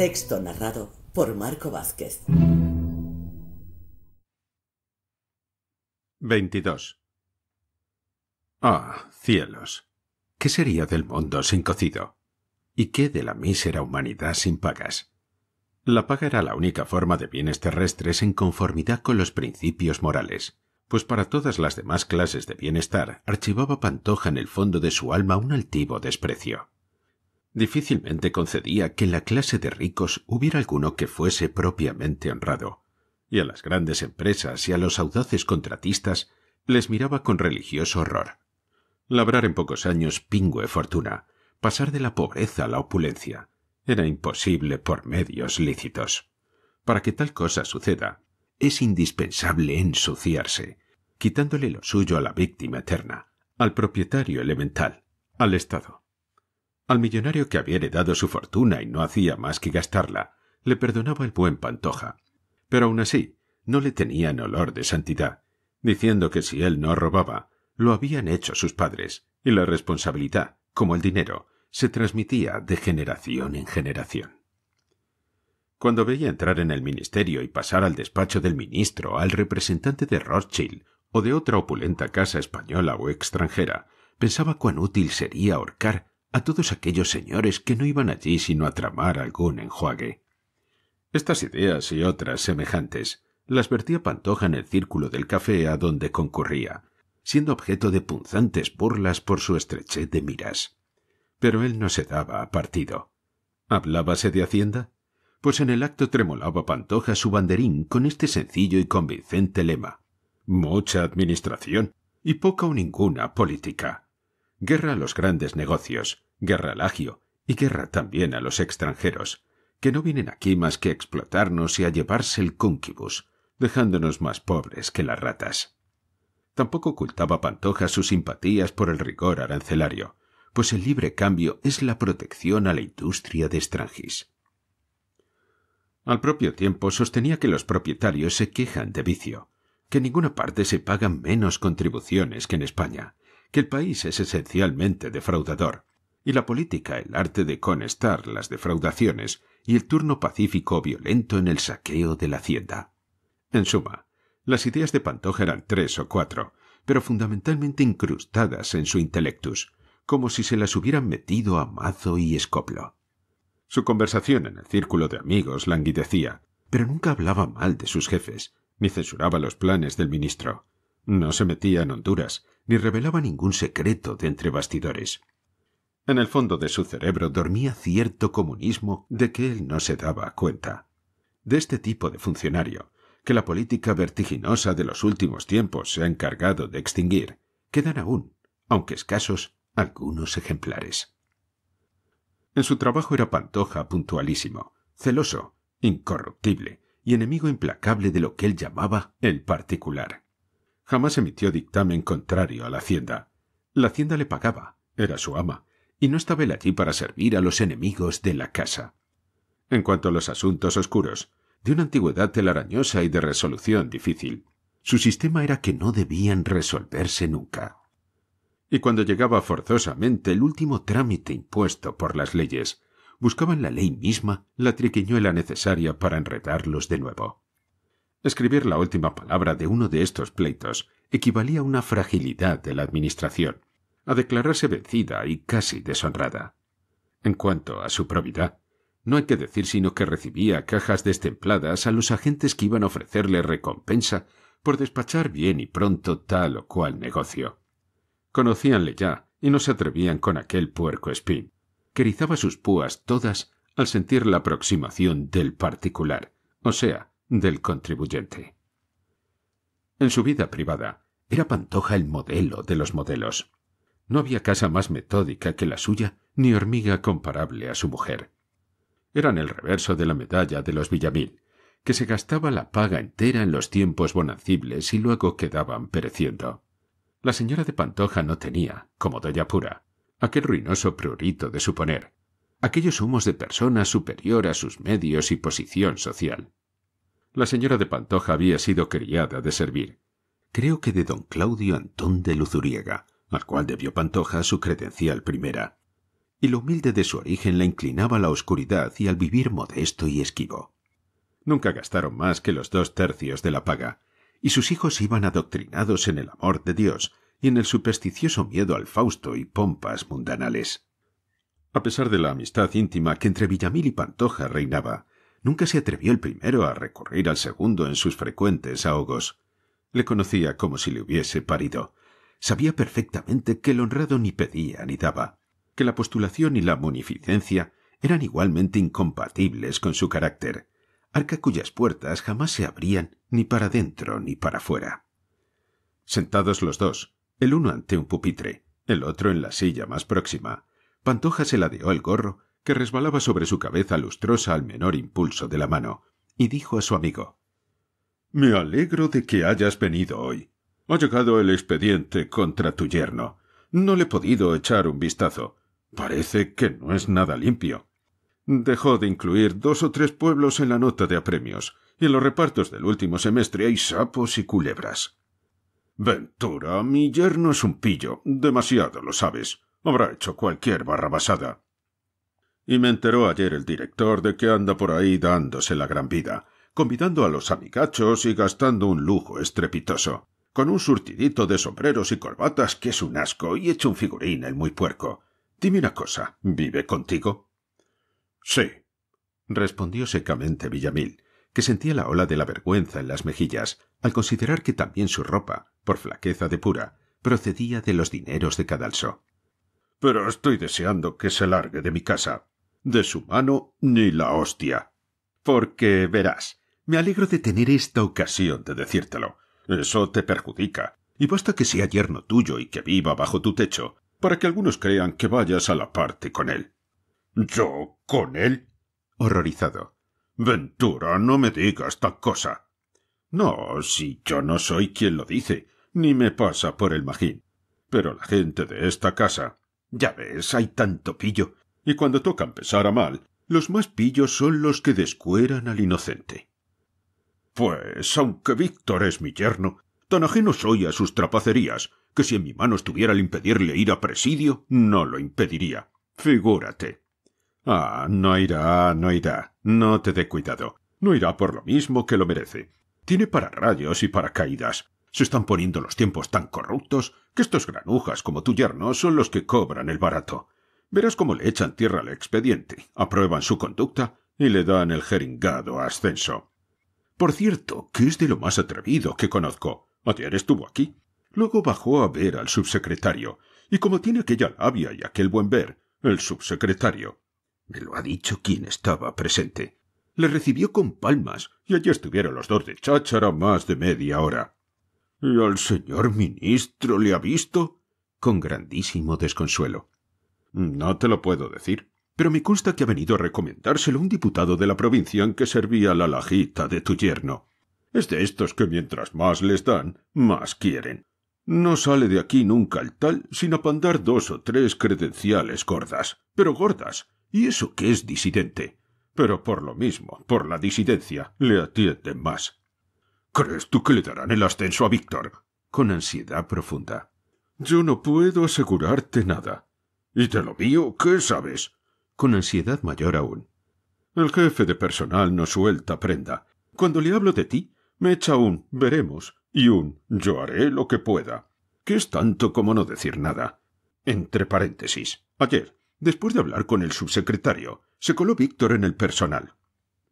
Texto narrado por Marco Vázquez. 22. Ah, cielos. ¿Qué sería del mundo sin cocido? ¿Y qué de la mísera humanidad sin pagas? La paga era la única forma de bienes terrestres en conformidad con los principios morales, pues para todas las demás clases de bienestar archivaba Pantoja en el fondo de su alma un altivo desprecio. Difícilmente concedía que en la clase de ricos hubiera alguno que fuese propiamente honrado, y a las grandes empresas y a los audaces contratistas les miraba con religioso horror. Labrar en pocos años pingüe fortuna, pasar de la pobreza a la opulencia, era imposible por medios lícitos. Para que tal cosa suceda, es indispensable ensuciarse, quitándole lo suyo a la víctima eterna, al propietario elemental, al Estado. Al millonario que había heredado su fortuna y no hacía más que gastarla, le perdonaba el buen Pantoja. Pero aun así, no le tenían olor de santidad, diciendo que si él no robaba, lo habían hecho sus padres, y la responsabilidad, como el dinero, se transmitía de generación en generación. Cuando veía entrar en el ministerio y pasar al despacho del ministro, al representante de Rothschild o de otra opulenta casa española o extranjera, pensaba cuán útil sería ahorcar a todos aquellos señores que no iban allí sino a tramar algún enjuague. Estas ideas y otras semejantes las vertía Pantoja en el círculo del café a donde concurría, siendo objeto de punzantes burlas por su estrechez de miras. Pero él no se daba a partido. ¿Hablábase de Hacienda? Pues en el acto tremolaba Pantoja su banderín con este sencillo y convincente lema. Mucha administración y poca o ninguna política guerra a los grandes negocios, guerra al agio y guerra también a los extranjeros, que no vienen aquí más que a explotarnos y a llevarse el cúnquibus, dejándonos más pobres que las ratas. Tampoco ocultaba Pantoja sus simpatías por el rigor arancelario, pues el libre cambio es la protección a la industria de extranjis. Al propio tiempo sostenía que los propietarios se quejan de vicio, que en ninguna parte se pagan menos contribuciones que en España, que el país es esencialmente defraudador, y la política el arte de conestar las defraudaciones y el turno pacífico violento en el saqueo de la hacienda. En suma, las ideas de Pantoja eran tres o cuatro, pero fundamentalmente incrustadas en su intelectus, como si se las hubieran metido a mazo y escoplo. Su conversación en el círculo de amigos languidecía, pero nunca hablaba mal de sus jefes, ni censuraba los planes del ministro. No se metía en Honduras, ni revelaba ningún secreto de entre bastidores. En el fondo de su cerebro dormía cierto comunismo de que él no se daba cuenta. De este tipo de funcionario, que la política vertiginosa de los últimos tiempos se ha encargado de extinguir, quedan aún, aunque escasos, algunos ejemplares. En su trabajo era Pantoja puntualísimo, celoso, incorruptible y enemigo implacable de lo que él llamaba el particular. Jamás emitió dictamen contrario a la Hacienda. La Hacienda le pagaba, era su ama, y no estaba él allí para servir a los enemigos de la casa. En cuanto a los asuntos oscuros, de una antigüedad telarañosa y de resolución difícil, su sistema era que no debían resolverse nunca. Y cuando llegaba forzosamente el último trámite impuesto por las leyes, buscaban la ley misma la triquiñuela necesaria para enredarlos de nuevo. Escribir la última palabra de uno de estos pleitos equivalía a una fragilidad de la Administración, a declararse vencida y casi deshonrada. En cuanto a su probidad, no hay que decir sino que recibía cajas destempladas a los agentes que iban a ofrecerle recompensa por despachar bien y pronto tal o cual negocio. Conocíanle ya y no se atrevían con aquel puerco espín, que rizaba sus púas todas al sentir la aproximación del particular, o sea, del contribuyente. En su vida privada, era Pantoja el modelo de los modelos. No había casa más metódica que la suya, ni hormiga comparable a su mujer. Eran el reverso de la medalla de los Villamil, que se gastaba la paga entera en los tiempos bonancibles y luego quedaban pereciendo. La señora de Pantoja no tenía, como doña pura, aquel ruinoso prurito de suponer, aquellos humos de persona superior a sus medios y posición social. La señora de Pantoja había sido criada de servir. Creo que de don Claudio Antón de Luzuriega, al cual debió Pantoja su credencial primera. Y lo humilde de su origen la inclinaba a la oscuridad y al vivir modesto y esquivo. Nunca gastaron más que los dos tercios de la paga, y sus hijos iban adoctrinados en el amor de Dios y en el supersticioso miedo al Fausto y pompas mundanales. A pesar de la amistad íntima que entre Villamil y Pantoja reinaba, Nunca se atrevió el primero a recurrir al segundo en sus frecuentes ahogos. Le conocía como si le hubiese parido. Sabía perfectamente que el honrado ni pedía ni daba, que la postulación y la munificencia eran igualmente incompatibles con su carácter, arca cuyas puertas jamás se abrían ni para dentro ni para fuera. Sentados los dos, el uno ante un pupitre, el otro en la silla más próxima, Pantoja se ladeó el gorro que resbalaba sobre su cabeza lustrosa al menor impulso de la mano, y dijo a su amigo Me alegro de que hayas venido hoy. Ha llegado el expediente contra tu yerno. No le he podido echar un vistazo. Parece que no es nada limpio. Dejó de incluir dos o tres pueblos en la nota de apremios, y en los repartos del último semestre hay sapos y culebras. Ventura, mi yerno es un pillo, demasiado lo sabes. Habrá hecho cualquier barrabasada. Y me enteró ayer el director de que anda por ahí dándose la gran vida, convidando a los amigachos y gastando un lujo estrepitoso, con un surtidito de sombreros y corbatas que es un asco y hecho un figurín el muy puerco. Dime una cosa, ¿vive contigo? Sí, respondió secamente Villamil, que sentía la ola de la vergüenza en las mejillas, al considerar que también su ropa, por flaqueza de pura, procedía de los dineros de Cadalso. Pero estoy deseando que se largue de mi casa. De su mano ni la hostia. Porque, verás, me alegro de tener esta ocasión de decírtelo. Eso te perjudica. Y basta que sea yerno tuyo y que viva bajo tu techo, para que algunos crean que vayas a la parte con él. ¿Yo con él? horrorizado. Ventura, no me digas tal cosa. No, si yo no soy quien lo dice, ni me pasa por el magín. Pero la gente de esta casa. Ya ves, hay tanto pillo y cuando toca empezar a mal, los más pillos son los que descueran al inocente. Pues, aunque Víctor es mi yerno, tan ajeno soy a sus trapacerías, que si en mi mano estuviera el impedirle ir a presidio, no lo impediría. Figúrate. Ah, no irá, no irá. No te dé cuidado. No irá por lo mismo que lo merece. Tiene para rayos y para caídas. Se están poniendo los tiempos tan corruptos que estos granujas como tu yerno son los que cobran el barato. Verás cómo le echan tierra al expediente, aprueban su conducta y le dan el jeringado ascenso. Por cierto, que es de lo más atrevido que conozco. Ayer estuvo aquí. Luego bajó a ver al subsecretario, y como tiene aquella labia y aquel buen ver, el subsecretario. Me lo ha dicho quien estaba presente. Le recibió con palmas, y allí estuvieron los dos de cháchara más de media hora. ¿Y al señor ministro le ha visto? con grandísimo desconsuelo. No te lo puedo decir. Pero me consta que ha venido a recomendárselo un diputado de la provincia en que servía la lajita de tu yerno. Es de estos que mientras más les dan, más quieren. No sale de aquí nunca el tal sin apandar dos o tres credenciales gordas, pero gordas, y eso que es disidente. Pero por lo mismo, por la disidencia, le atienden más. ¿Crees tú que le darán el ascenso a Víctor? con ansiedad profunda. Yo no puedo asegurarte nada. ¿Y te lo mío qué sabes? con ansiedad mayor aún. El jefe de personal no suelta prenda. Cuando le hablo de ti, me echa un veremos y un yo haré lo que pueda, que es tanto como no decir nada. Entre paréntesis. Ayer, después de hablar con el subsecretario, se coló Víctor en el personal.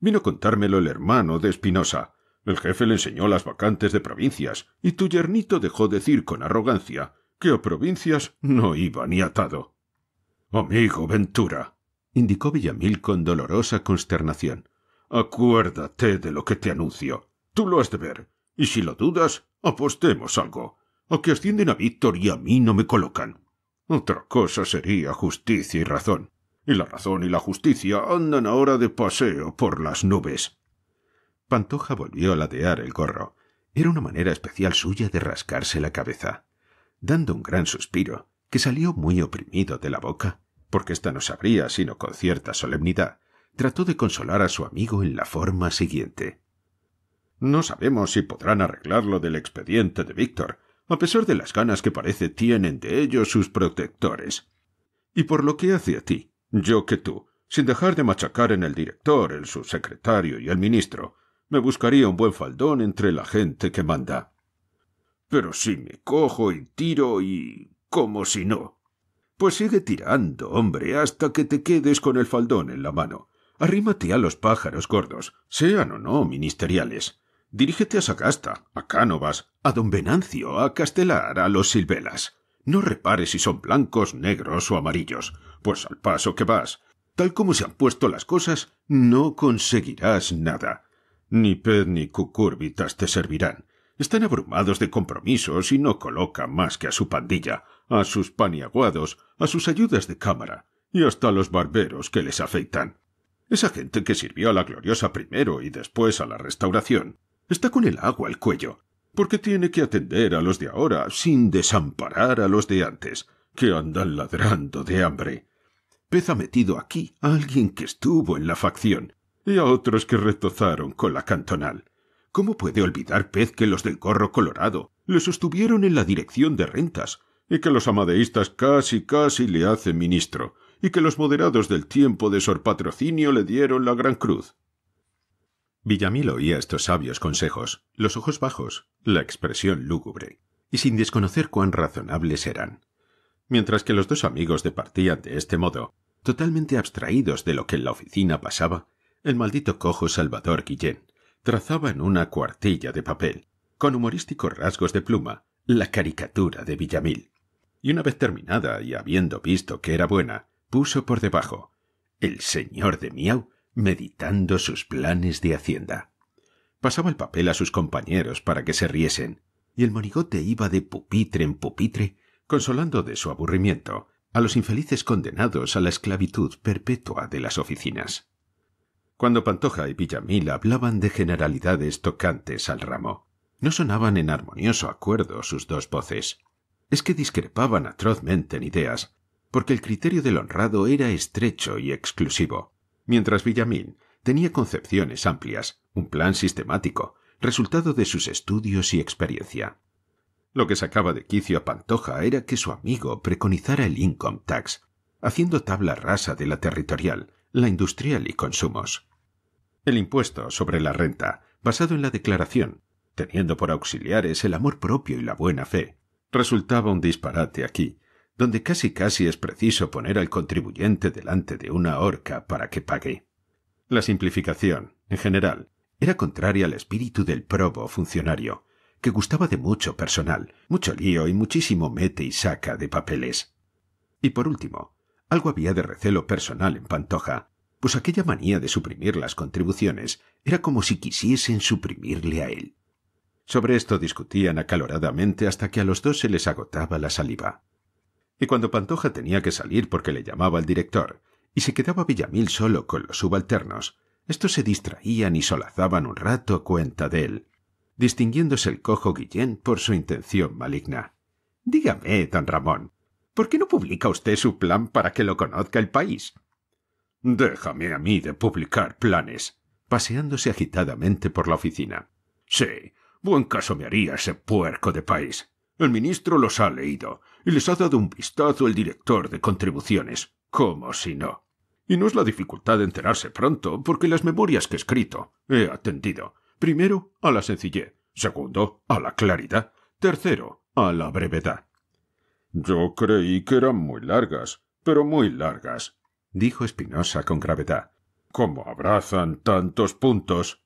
Vino a contármelo el hermano de Espinosa. El jefe le enseñó las vacantes de provincias, y tu yernito dejó decir con arrogancia que a provincias no iba ni atado. Amigo oh, Ventura, indicó Villamil con dolorosa consternación. Acuérdate de lo que te anuncio. Tú lo has de ver. Y si lo dudas, apostemos algo. A que ascienden a Víctor y a mí no me colocan. Otra cosa sería justicia y razón. Y la razón y la justicia andan ahora de paseo por las nubes. Pantoja volvió a ladear el gorro. Era una manera especial suya de rascarse la cabeza. Dando un gran suspiro, que salió muy oprimido de la boca, porque ésta no sabría sino con cierta solemnidad, trató de consolar a su amigo en la forma siguiente. No sabemos si podrán arreglarlo del expediente de Víctor, a pesar de las ganas que parece tienen de ellos sus protectores. Y por lo que hace a ti, yo que tú, sin dejar de machacar en el director, el subsecretario y el ministro, me buscaría un buen faldón entre la gente que manda. Pero si me cojo y tiro y como si no. Pues sigue tirando, hombre, hasta que te quedes con el faldón en la mano. Arrímate a los pájaros gordos, sean o no ministeriales. Dirígete a Sagasta, a Cánovas, a don Venancio, a Castelar, a los Silvelas. No repares si son blancos, negros o amarillos, pues al paso que vas, tal como se han puesto las cosas, no conseguirás nada. Ni pez ni cucúrbitas te servirán. Están abrumados de compromisos y no coloca más que a su pandilla, a sus paniaguados, a sus ayudas de cámara y hasta a los barberos que les afeitan. Esa gente que sirvió a la gloriosa primero y después a la restauración está con el agua al cuello, porque tiene que atender a los de ahora sin desamparar a los de antes, que andan ladrando de hambre. Pez ha metido aquí a alguien que estuvo en la facción y a otros que retozaron con la cantonal. ¿Cómo puede olvidar Pez que los del gorro colorado le sostuvieron en la dirección de rentas y que los amadeístas casi casi le hacen ministro, y que los moderados del tiempo de Sor Patrocinio le dieron la Gran Cruz. Villamil oía estos sabios consejos, los ojos bajos, la expresión lúgubre, y sin desconocer cuán razonables eran. Mientras que los dos amigos departían de este modo, totalmente abstraídos de lo que en la oficina pasaba, el maldito cojo Salvador Guillén trazaba en una cuartilla de papel, con humorísticos rasgos de pluma, la caricatura de Villamil y una vez terminada y habiendo visto que era buena, puso por debajo el señor de Miau meditando sus planes de hacienda. Pasaba el papel a sus compañeros para que se riesen, y el monigote iba de pupitre en pupitre, consolando de su aburrimiento a los infelices condenados a la esclavitud perpetua de las oficinas. Cuando Pantoja y Villamil hablaban de generalidades tocantes al ramo, no sonaban en armonioso acuerdo sus dos voces es que discrepaban atrozmente en ideas, porque el criterio del honrado era estrecho y exclusivo, mientras Villamín tenía concepciones amplias, un plan sistemático, resultado de sus estudios y experiencia. Lo que sacaba de quicio a Pantoja era que su amigo preconizara el income tax, haciendo tabla rasa de la territorial, la industrial y consumos. El impuesto sobre la renta, basado en la declaración, teniendo por auxiliares el amor propio y la buena fe, resultaba un disparate aquí, donde casi casi es preciso poner al contribuyente delante de una horca para que pague. La simplificación, en general, era contraria al espíritu del probo funcionario, que gustaba de mucho personal, mucho lío y muchísimo mete y saca de papeles. Y por último, algo había de recelo personal en Pantoja, pues aquella manía de suprimir las contribuciones era como si quisiesen suprimirle a él. Sobre esto discutían acaloradamente hasta que a los dos se les agotaba la saliva. Y cuando Pantoja tenía que salir porque le llamaba el director, y se quedaba Villamil solo con los subalternos, estos se distraían y solazaban un rato cuenta de él, distinguiéndose el cojo Guillén por su intención maligna. Dígame, don Ramón, ¿por qué no publica usted su plan para que lo conozca el país? Déjame a mí de publicar planes, paseándose agitadamente por la oficina. Sí, Buen caso me haría ese puerco de país. El ministro los ha leído y les ha dado un vistazo el director de contribuciones. ¿Cómo si no? Y no es la dificultad de enterarse pronto, porque las memorias que he escrito he atendido, primero, a la sencillez, segundo, a la claridad, tercero, a la brevedad. Yo creí que eran muy largas, pero muy largas, dijo Espinosa con gravedad. ¿Cómo abrazan tantos puntos?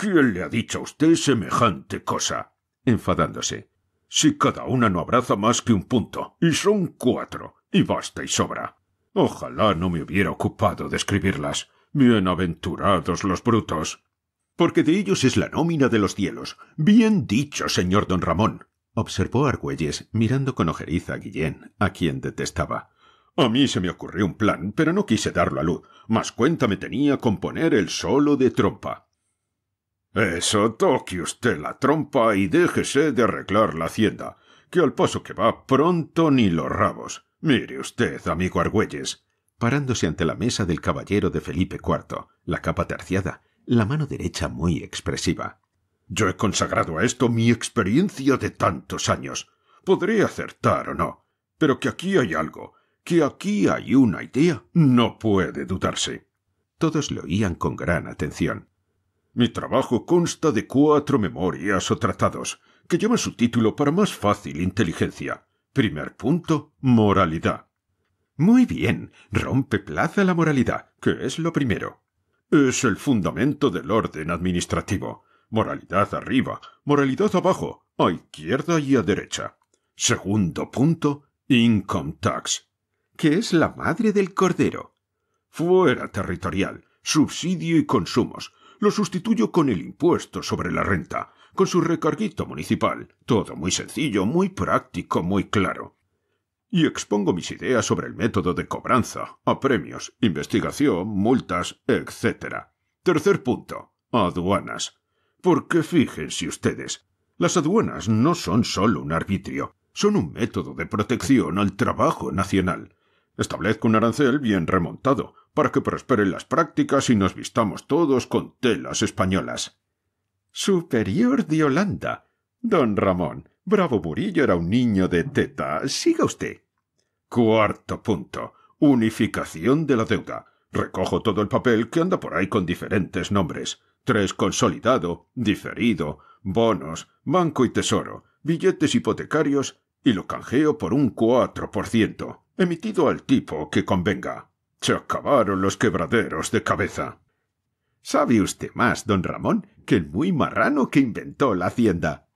¿Quién le ha dicho a usted semejante cosa? enfadándose. Si cada una no abraza más que un punto, y son cuatro, y basta y sobra. Ojalá no me hubiera ocupado de escribirlas. Bienaventurados los brutos. Porque de ellos es la nómina de los cielos. Bien dicho, señor don Ramón. observó Argüelles, mirando con ojeriza a Guillén, a quien detestaba. A mí se me ocurrió un plan, pero no quise darlo a luz. Más cuenta me tenía con poner el solo de trompa. Eso, toque usted la trompa y déjese de arreglar la hacienda, que al paso que va pronto ni los rabos. Mire usted, amigo Argüelles, parándose ante la mesa del caballero de Felipe IV, la capa terciada, la mano derecha muy expresiva. Yo he consagrado a esto mi experiencia de tantos años. Podré acertar o no, pero que aquí hay algo, que aquí hay una idea, no puede dudarse. Todos lo oían con gran atención. Mi trabajo consta de cuatro memorias o tratados, que llevan su título para más fácil inteligencia. Primer punto, moralidad. Muy bien, rompe plaza la moralidad, que es lo primero. Es el fundamento del orden administrativo. Moralidad arriba, moralidad abajo, a izquierda y a derecha. Segundo punto, income tax, que es la madre del cordero. Fuera territorial, subsidio y consumos, lo sustituyo con el impuesto sobre la renta, con su recarguito municipal. Todo muy sencillo, muy práctico, muy claro. Y expongo mis ideas sobre el método de cobranza, a premios, investigación, multas, etc. Tercer punto. Aduanas. Porque fíjense ustedes, las aduanas no son solo un arbitrio, son un método de protección al trabajo nacional. Establezco un arancel bien remontado, para que prosperen las prácticas y nos vistamos todos con telas españolas. Superior de Holanda. Don Ramón, Bravo Burillo era un niño de teta. Siga usted. Cuarto punto. Unificación de la deuda. Recojo todo el papel que anda por ahí con diferentes nombres. Tres consolidado, diferido, bonos, banco y tesoro, billetes hipotecarios y lo canjeo por un cuatro por ciento, emitido al tipo que convenga. Se acabaron los quebraderos de cabeza. Sabe usted más, don Ramón, que el muy marrano que inventó la hacienda.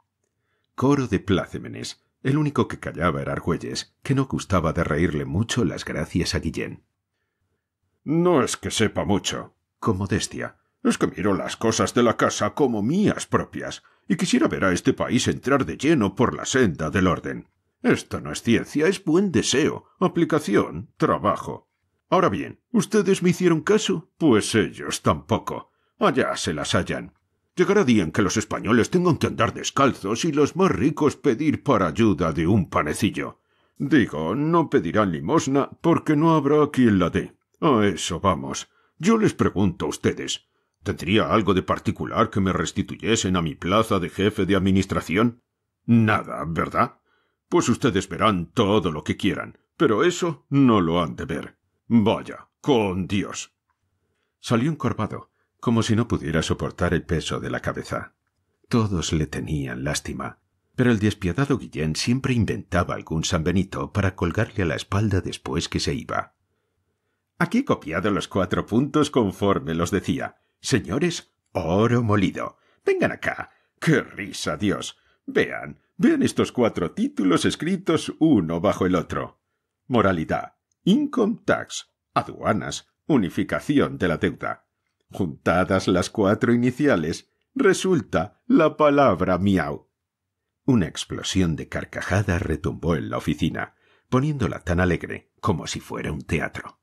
Coro de plácemenes. El único que callaba era Argüelles, que no gustaba de reírle mucho las gracias a Guillén. No es que sepa mucho, con modestia. Es que miro las cosas de la casa como mías propias, y quisiera ver a este país entrar de lleno por la senda del orden. Esto no es ciencia, es buen deseo, aplicación, trabajo. Ahora bien, ¿ustedes me hicieron caso? Pues ellos tampoco. Allá se las hallan. Llegará día en que los españoles tengan que andar descalzos y los más ricos pedir para ayuda de un panecillo. Digo, no pedirán limosna porque no habrá quien la dé. A eso vamos. Yo les pregunto a ustedes, ¿tendría algo de particular que me restituyesen a mi plaza de jefe de administración? Nada, ¿verdad? Pues ustedes verán todo lo que quieran, pero eso no lo han de ver. Vaya, con Dios. Salió encorvado, como si no pudiera soportar el peso de la cabeza. Todos le tenían lástima, pero el despiadado Guillén siempre inventaba algún sanbenito para colgarle a la espalda después que se iba. Aquí he copiado los cuatro puntos conforme los decía. Señores, oro molido. Vengan acá. ¡Qué risa, Dios! Vean, vean estos cuatro títulos escritos uno bajo el otro. Moralidad, Income Tax, Aduanas, Unificación de la Deuda. Juntadas las cuatro iniciales, resulta la palabra miau. Una explosión de carcajadas retumbó en la oficina, poniéndola tan alegre como si fuera un teatro.